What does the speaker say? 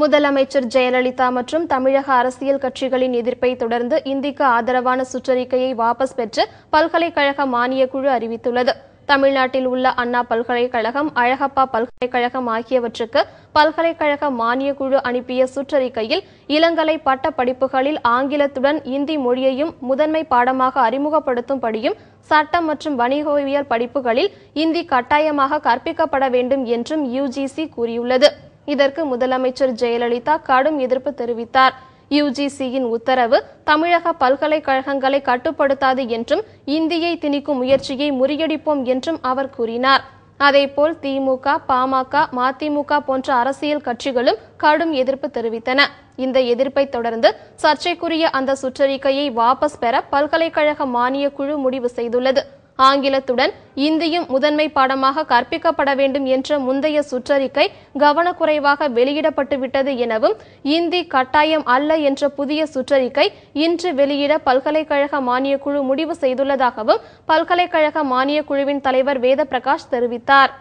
முதலமைச்சர் ஜெயலலிதா மற்றும் தமிழக அரசியல் கட்சிகளின் எதிர்ப்பை தொடர்ந்து இந்திக்கு ஆதரவான சுற்றறிக்கையை வாபஸ் பெற்று பல்கலைக்கழக மானியக்குழு அறிவித்துள்ளது தமிழ்நாட்டில் உள்ள அண்ணா பல்கலைக்கழகம் அழகப்பா பல்கலைக்கழகம் ஆகியவற்றுக்கு பல்கலைக்கழக மானியக்குழு அனுப்பிய சுற்றறிக்கையில் இளங்கலை பட்ட படிப்புகளில் ஆங்கிலத்துடன் இந்தி மொழியையும் முதன்மை பாடமாக அறிமுகப்படுத்தும்படியும் சட்டம் மற்றும் வணிகவியல் படிப்புகளில் இந்தி கட்டாயமாக கற்பிக்கப்பட வேண்டும் என்றும் யுஜிசி கூறியுள்ளது இதற்கு முதலமைச்சர் ஜெயலலிதா கடும் எதிர்ப்பு தெரிவித்தார் யுஜிசியின் உத்தரவு தமிழக பல்கலைக்கழகங்களை கட்டுப்படுத்தாது என்றும் இந்தியை திணிக்கும் முயற்சியை முறியடிப்போம் என்றும் அவர் கூறினார் அதேபோல் திமுக பாமக மதிமுக போன்ற அரசியல் கட்சிகளும் கடும் எதிர்ப்பு தெரிவித்தன இந்த எதிர்ப்பை தொடர்ந்து சர்ச்சைக்குரிய அந்த சுற்றறிக்கையை வாபஸ் பெற பல்கலைக்கழக மானிய குழு முடிவு செய்துள்ளது ஆங்கிலத்துடன் இந்தியும் முதன்மை பாடமாக கற்பிக்கப்பட வேண்டும் என்ற முந்தைய சுற்றறிக்கை கவனக்குறைவாக வெளியிடப்பட்டுவிட்டது எனவும் இந்தி கட்டாயம் அல்ல என்ற புதிய சுற்றறிக்கை இன்று வெளியிட பல்கலைக்கழக மானியக்குழு முடிவு செய்துள்ளதாகவும் பல்கலைக்கழக மானியக்குழுவின் தலைவர் வேத பிரகாஷ் தெரிவித்தார்